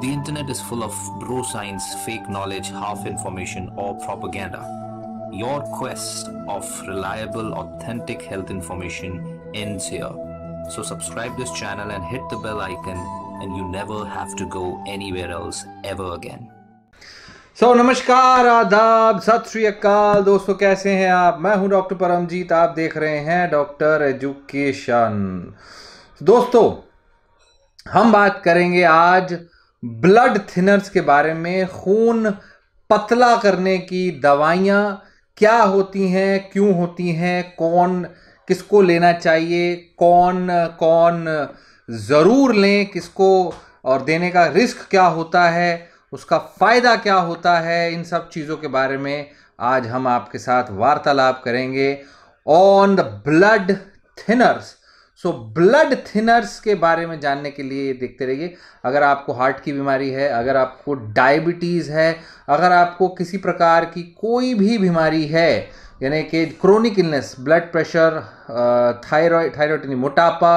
The internet is full of bro science, fake knowledge, half information, or propaganda. Your quest of reliable, authentic health information ends here. So subscribe this channel and hit the bell icon and you never have to go anywhere else ever again. So so, नमस्कार आदाब सत श्री अकाल दोस्तों कैसे हैं आप मैं हूं डॉक्टर परमजीत आप देख रहे हैं डॉक्टर एजुकेशन दोस्तों हम बात करेंगे आज ब्लड थिनर्स के बारे में खून पतला करने की दवाइयाँ क्या होती हैं क्यों होती हैं कौन किसको लेना चाहिए कौन कौन ज़रूर लें किसको और देने का रिस्क क्या होता है उसका फ़ायदा क्या होता है इन सब चीज़ों के बारे में आज हम आपके साथ वार्तालाप करेंगे on the blood thinners so blood thinners के बारे में जानने के लिए देखते रहिए अगर आपको हार्ट की बीमारी है अगर आपको डायबिटीज़ है अगर आपको किसी प्रकार की कोई भी बीमारी है यानी कि chronic illness blood pressure thyroid thyroid यानी मोटापा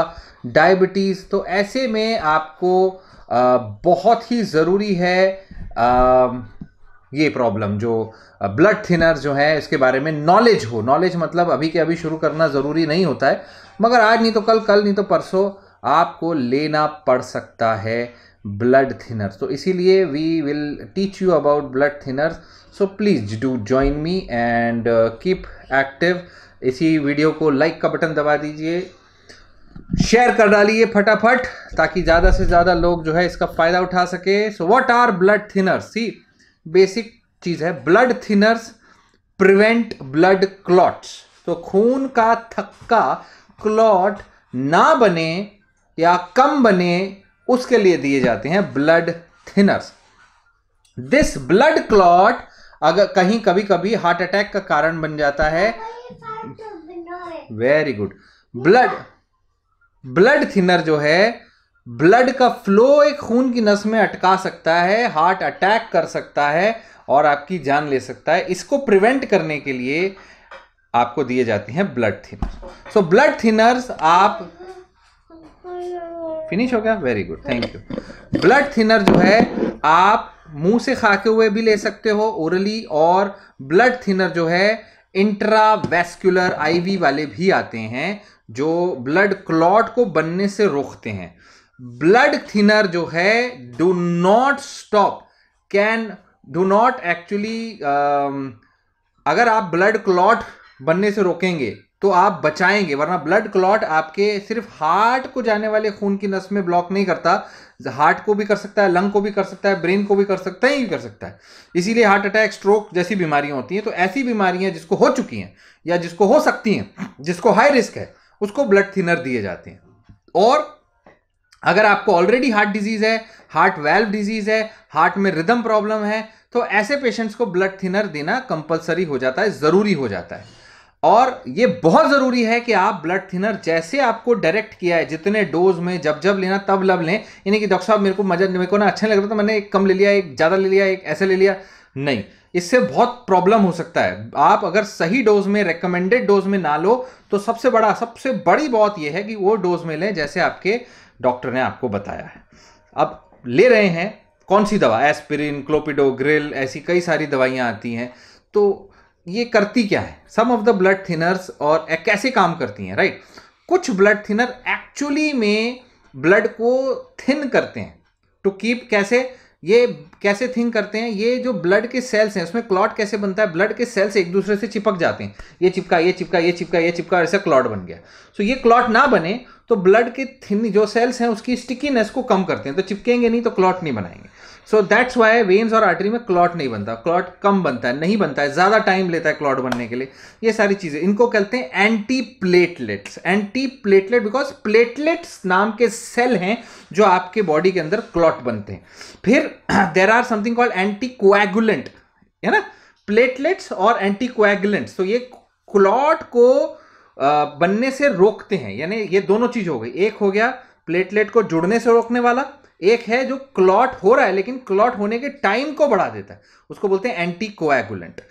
डायबिटीज़ तो ऐसे में आपको आ, बहुत ही ज़रूरी है आ, ये प्रॉब्लम जो ब्लड थिनर जो है इसके बारे में नॉलेज हो नॉलेज मतलब अभी के अभी शुरू करना ज़रूरी नहीं होता है मगर आज नहीं तो कल कल नहीं तो परसों आपको लेना पड़ सकता है ब्लड थिनर तो इसीलिए we will teach you about blood thinner so please do join me and keep active इसी वीडियो को लाइक का बटन दबा दीजिए शेयर कर डालिए फटाफट ताकि ज़्यादा से ज़्यादा लोग जो है इसका फ़ायदा उठा सके so what are blood thinner सी बेसिक चीज है blood thinners prevent blood clots तो खून का थक्का क्लॉट ना बने या कम बने उसके लिए दिए जाते हैं blood thinners this blood clot अगर कहीं कभी कभी हार्ट अटैक का कारण बन जाता है very good blood blood thinner जो है ब्लड का फ्लो एक खून की नस में अटका सकता है हार्ट अटैक कर सकता है और आपकी जान ले सकता है इसको प्रिवेंट करने के लिए आपको दिए जाती हैं blood thinner so blood thinners आप फिनिश हो गया very good thank you blood thinner जो है आप मुंह से खाके हुए भी ले सकते हो ओरली और ब्लड थिनर जो है इंट्रावेस्कुलर आईवी वाले भी आते हैं जो ब्लड क्लॉट को बनने से रोकते हैं ब्लड थिनर जो है do not stop can do not actually अगर आप ब्लड क्लॉट बनने से रोकेंगे तो आप बचाएंगे वरना ब्लड क्लॉट आपके सिर्फ हार्ट को जाने वाले खून की नस में ब्लॉक नहीं करता हार्ट को भी कर सकता है लंग को भी कर सकता है ब्रेन को भी कर सकता है ही कर सकता है इसीलिए हार्ट अटैक स्ट्रोक जैसी बीमारियां होती हैं तो ऐसी बीमारियां जिसको हो चुकी हैं या जिसको हो सकती हैं जिसको हाई रिस्क है उसको ब्लड थिनर दिए जाते हैं और अगर आपको ऑलरेडी हार्ट डिजीज़ है हार्ट वेल्व डिजीज़ है हार्ट में रिदम प्रॉब्लम है तो ऐसे पेशेंट्स को ब्लड थिनर देना कंपलसरी हो जाता है ज़रूरी हो जाता है और ये बहुत ज़रूरी है कि आप ब्लड थिनर जैसे आपको डायरेक्ट किया है जितने डोज में जब जब लेना तब लब लें यानी कि डॉक्टर साहब मेरे को मजा मेरे को ना अच्छा लग रहा था मैंने एक कम ले लिया एक ज़्यादा ले लिया एक ऐसे ले लिया नहीं इससे बहुत प्रॉब्लम हो सकता है आप अगर सही डोज में रिकमेंडेड डोज में ना लो तो सबसे बड़ा सबसे बड़ी बात यह है कि वो डोज में लें जैसे आपके डॉक्टर ने आपको बताया है अब ले रहे हैं कौन सी दवा एस्पिरिन ग्रिल ऐसी कई सारी दवाइयाँ आती हैं तो ये करती क्या है some of the blood thinners और कैसे काम करती हैं राइट कुछ ब्लड थिनर एक्चुअली में ब्लड को थिन करते हैं टू कीप कैसे ये कैसे थिन करते हैं ये जो ब्लड के सेल्स हैं उसमें क्लॉट कैसे बनता है ब्लड के सेल्स एक दूसरे से चिपक जाते हैं ये चिपका ये चिपका ये चिपका ये चिपका ऐसा क्लॉट बन गया सो so, ये क्लॉट ना बने तो ब्लड के थिन जो सेल्स हैं उसकी स्टिकीनेस को कम करते हैं तो चिपकेंगे नहीं तो क्लॉट नहीं बनाएंगे सो दैट्स वाई वेन्स और आर्टरी में क्लॉट नहीं बनता क्लॉट कम बनता है नहीं बनता है ज़्यादा टाइम लेता है क्लॉट बनने के लिए ये सारी चीज़ें इनको कहते हैं anti platelets anti platelet because platelets नाम के सेल हैं जो आपके बॉडी के अंदर क्लॉट बनते हैं फिर there are something called anti coagulant है ना प्लेटलेट्स और एंटी क्वैगुलेंट्स तो ये क्लॉट को बनने से रोकते हैं यानी ये दोनों चीज हो गई एक हो गया प्लेटलेट को जुड़ने से रोकने वाला एक है जो क्लॉट हो रहा है लेकिन क्लॉट होने के टाइम को बढ़ा देता है उसको बोलते हैं एंटी कोएगुलेंट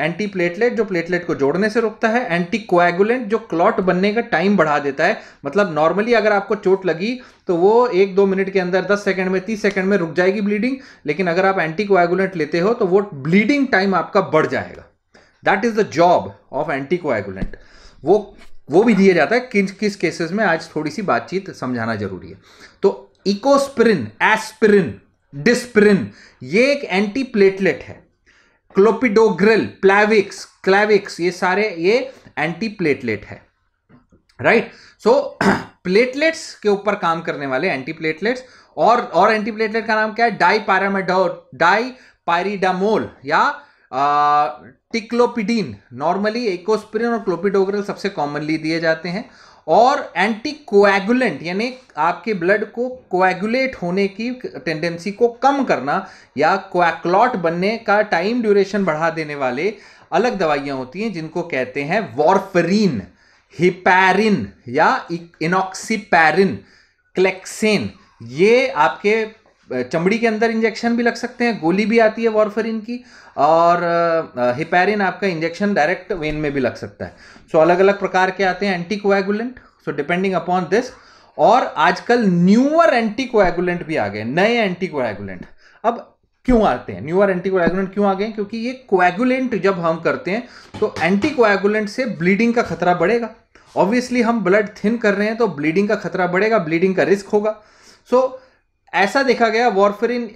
एंटी प्लेटलेट जो प्लेटलेट को जोड़ने से रोकता है एंटी कोएगुलेंट जो क्लॉट बनने का टाइम बढ़ा देता है मतलब नॉर्मली अगर आपको चोट लगी तो वो एक दो मिनट के अंदर दस सेकंड में तीस सेकंड में रुक जाएगी ब्लीडिंग लेकिन अगर आप एंटी कोएगुलेंट लेते हो तो वो ब्लीडिंग टाइम आपका बढ़ जाएगा that is the job of anti coagulant वो वो भी दिया जाता है किन किस केसेस में आज थोड़ी सी बातचीत समझाना जरूरी है तो इकोस्पिरिन एस्पिरिन डिस्पिरिन ये एक एंटी प्लेटलेट है क्लोपिडोग्रिल प्लेविक्स क्लेविक्स ये सारे ये एंटी प्लेटलेट है राइट सो प्लेटलेट्स के ऊपर काम करने वाले एंटी प्लेटलेट्स और और एंटी प्लेटलेट का नाम क्या है डाई पैरामेडोल डाई पैरिडामोल या टिक्लोपिडीन नॉर्मली एकोस्प्रिन और क्लोपिडोग्रल सबसे कॉमनली दिए जाते हैं और एंटी कोएगुलेंट यानी आपके ब्लड को कोएगुलेट होने की टेंडेंसी को कम करना या क्वैक्लॉट बनने का टाइम ड्यूरेशन बढ़ा देने वाले अलग दवाइयाँ होती हैं जिनको कहते हैं वॉर्फरीन हिपैरिन या इनॉक्सीपैरिन क्लेक्सेन ये आपके चमड़ी के अंदर इंजेक्शन भी लग सकते हैं गोली भी आती है वॉरफरिन की और हिपेरिन आपका इंजेक्शन डायरेक्ट वेन में भी लग सकता है सो so, अलग अलग प्रकार के आते हैं anti so depending upon this और आजकल न्यूअर एंटी कोएगुलेंट भी आ गए नए एंटी अब क्यों आते हैं न्यूअर एंटीकोएगुलेंट क्यों आ गए क्योंकि ये कोएगुलेंट जब हम करते हैं तो एंटी कोएगुलेंट से ब्लीडिंग का खतरा बढ़ेगा ऑब्वियसली हम ब्लड थिन कर रहे हैं तो ब्लीडिंग का खतरा बढ़ेगा ब्लीडिंग का रिस्क होगा सो so, ऐसा देखा गया वॉरफेरिन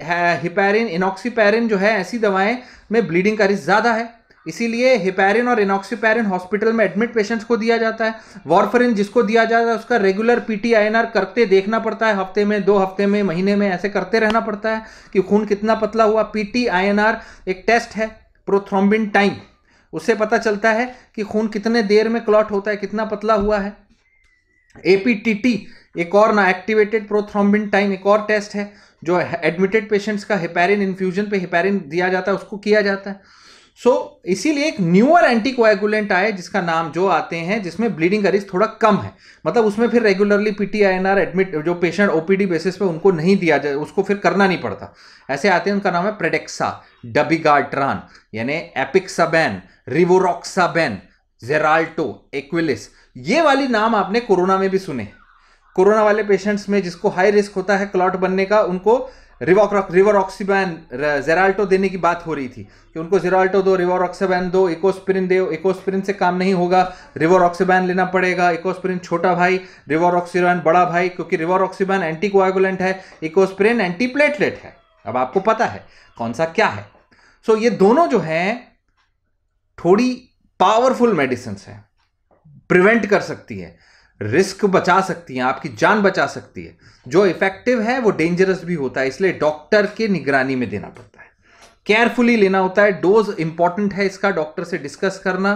हिपैरिन इनॉक्सीपैरिन जो है ऐसी दवाएं में ब्लीडिंग का रिस्क ज़्यादा है इसीलिए हिपैरिन और इनॉक्सीपैरिन हॉस्पिटल में एडमिट पेशेंट्स को दिया जाता है वॉरफेरिन जिसको दिया जाता है उसका रेगुलर पीटीआईएनआर करते देखना पड़ता है हफ्ते में दो हफ्ते में महीने में ऐसे करते रहना पड़ता है कि खून कितना पतला हुआ पीटीआईएनआर एक टेस्ट है प्रोथ्रोम्बिन टाइम उससे पता चलता है कि खून कितने देर में क्लॉट होता है कितना पतला हुआ है एपीटीटी एक और ना एक्टिवेटेड प्रोथ्रॉम्बिन टाइम एक और टेस्ट है जो एडमिटेड पेशेंट्स का हिपेरिन इन्फ्यूजन पे हिपेरिन दिया जाता है उसको किया जाता है सो so, इसीलिए एक न्यूअर एंटीकोएगुलेंट आए जिसका नाम जो आते हैं जिसमें ब्लीडिंग का रिस्क थोड़ा कम है मतलब उसमें फिर रेगुलरली टी एडमिट जो पेशेंट ओपीडी बेसिस पे उनको नहीं दिया जाए उसको फिर करना नहीं पड़ता ऐसे आते हैं उनका नाम है प्रेडेक्सा डबिगाट्रान यानी एपिक्साबैन रिवोरॉक्साबैन जेराल्टो एक्विलिस ये वाली नाम आपने कोरोना में भी सुने कोरोना वाले पेशेंट्स में जिसको हाई रिस्क होता है क्लॉट बनने का उनको रिवर ऑक्सीबैन जेराल्टो देने की बात हो रही थी कि उनको जेराल्टो दो रिवर ऑक्सीबैन दो इकोस्पिरिन दो इकोस्पिरिन से काम नहीं होगा रिवर ऑक्सीबैन लेना पड़ेगा इकोस्पिरिन छोटा भाई रिवर ऑक्सीबैन बड़ा भाई क्योंकि रिवर ऑक्सीबैन एंटी है एकोस्प्रिन एंटी प्लेटलेट है अब आपको पता है कौन सा क्या है सो ये दोनों जो हैं थोड़ी पावरफुल मेडिसिन है प्रिवेंट कर सकती है रिस्क बचा सकती हैं आपकी जान बचा सकती है जो इफेक्टिव है वो डेंजरस भी होता है इसलिए डॉक्टर के निगरानी में देना पड़ता है केयरफुली लेना होता है डोज इंपॉर्टेंट है इसका डॉक्टर से डिस्कस करना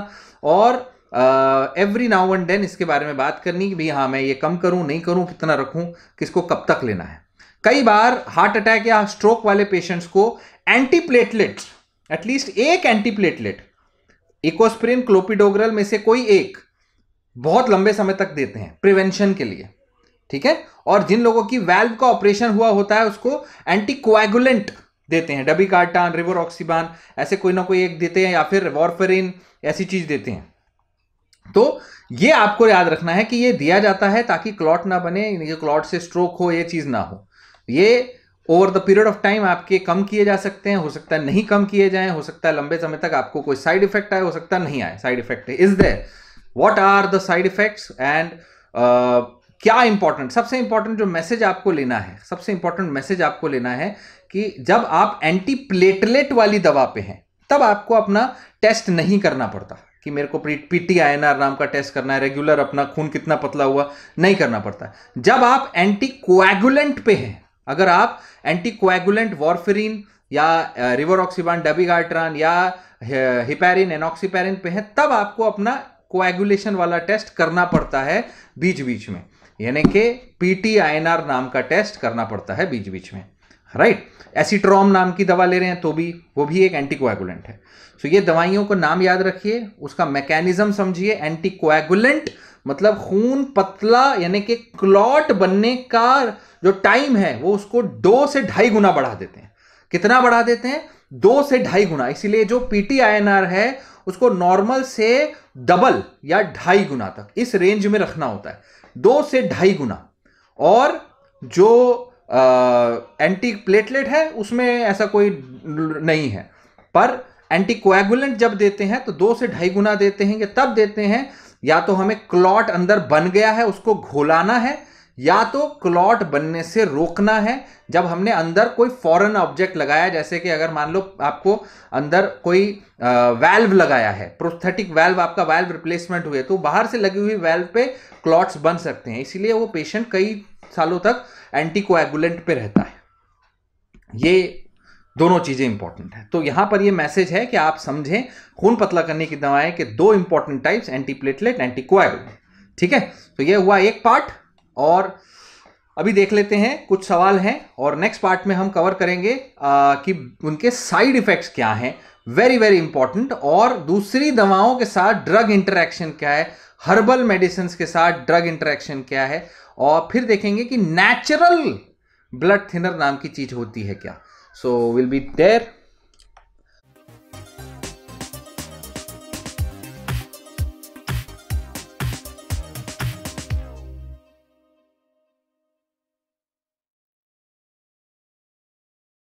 और एवरी नाउ एंड देन इसके बारे में बात करनी कि भाई हाँ मैं ये कम करूं नहीं करूं कितना रखूं किसको कब तक लेना है कई बार हार्ट अटैक या स्ट्रोक वाले पेशेंट्स को एंटीप्लेटलेट एटलीस्ट एक एंटीप्लेटलेट इकोस्प्रिन क्लोपिडोग्रल में से कोई एक बहुत लंबे समय तक देते हैं प्रिवेंशन के लिए ठीक है और जिन लोगों की वैल्व का ऑपरेशन हुआ होता है उसको एंटी देते हैं डबी कार्टान रिवर ऑक्सीबान ऐसे कोई ना कोई एक देते हैं या फिर वॉरफेरिन ऐसी चीज देते हैं तो ये आपको याद रखना है कि ये दिया जाता है ताकि क्लॉट ना बने ये क्लॉट से स्ट्रोक हो ये चीज़ ना हो ये over the period of time आपके कम किए जा सकते हैं हो सकता है नहीं कम किए जाएं हो सकता है लंबे समय तक आपको कोई साइड इफेक्ट आए हो सकता है नहीं आए side effect is there what are the side effects and क्या इंपॉर्टेंट सबसे इंपॉर्टेंट जो मैसेज आपको लेना है सबसे इंपॉर्टेंट मैसेज आपको लेना है कि जब आप एंटी प्लेटलेट वाली दवा पे हैं तब आपको अपना टेस्ट नहीं करना पड़ता कि मेरे को पीटी आई एन आर नाम का टेस्ट करना है रेगुलर अपना खून कितना पतला हुआ नहीं करना पड़ता जब आप एंटी कोएगुलेंट पे हैं अगर आप एंटी कोएगुलेंट वॉरफेरिन या रिवर ऑक्सीबान डबीगार्ट्रान या हिपेरिन uh, एनॉक्सीपेरिन पे हैं तब आपको अपना कोएगुलेशन वाला टेस्ट करना पड़ता है बीच बीच में यानी कि पीटीआईएनआर नाम का टेस्ट करना पड़ता है बीच बीच में राइट एसीट्रॉम नाम की दवा ले रहे हैं तो भी वो भी एक एंटी कोएगुलेंट है सो so, ये दवाइयों को नाम याद रखिए उसका मैकेनिज्म समझिए एंटी कोएगुलेंट मतलब खून पतला यानी कि क्लॉट बनने का जो टाइम है वो उसको दो से ढाई गुना बढ़ा देते हैं कितना बढ़ा देते हैं दो से ढाई गुना इसीलिए जो पीटीआईएनआर है उसको नॉर्मल से डबल या ढाई गुना तक इस रेंज में रखना होता है दो से ढाई गुना और जो एंटी प्लेटलेट है उसमें ऐसा कोई नहीं है पर एंटी कोएगुलेंट जब देते हैं तो दो से ढाई गुना देते हैं या तब देते हैं या तो हमें क्लॉट अंदर बन गया है उसको घोलाना है या तो क्लॉट बनने से रोकना है जब हमने अंदर कोई फॉरेन ऑब्जेक्ट लगाया जैसे कि अगर मान लो आपको अंदर कोई वैल्व लगाया है प्रोस्थेटिक वैल्व आपका वैल्व रिप्लेसमेंट हुए तो बाहर से लगी हुई वैल्व पे क्लॉट्स बन सकते हैं इसीलिए वो पेशेंट कई सालों तक एंटीकोएगुलेंट पे रहता है ये दोनों चीज़ें इंपॉर्टेंट है तो यहां पर ये मैसेज है कि आप समझें खून पतला करने की दवाएं के दो इंपॉर्टेंट टाइप्स एंटीप्लेटलेट एंटीकोएगुलेंट ठीक है तो ये हुआ एक पार्ट और अभी देख लेते हैं कुछ सवाल हैं और नेक्स्ट पार्ट में हम कवर करेंगे आ, कि उनके साइड इफेक्ट्स क्या हैं वेरी वेरी इंपॉर्टेंट और दूसरी दवाओं के साथ ड्रग इंटरेक्शन क्या है हर्बल मेडिसिन के साथ ड्रग इंटरेक्शन क्या है और फिर देखेंगे कि नेचुरल ब्लड थिनर नाम की चीज होती है क्या सो विल बी देयर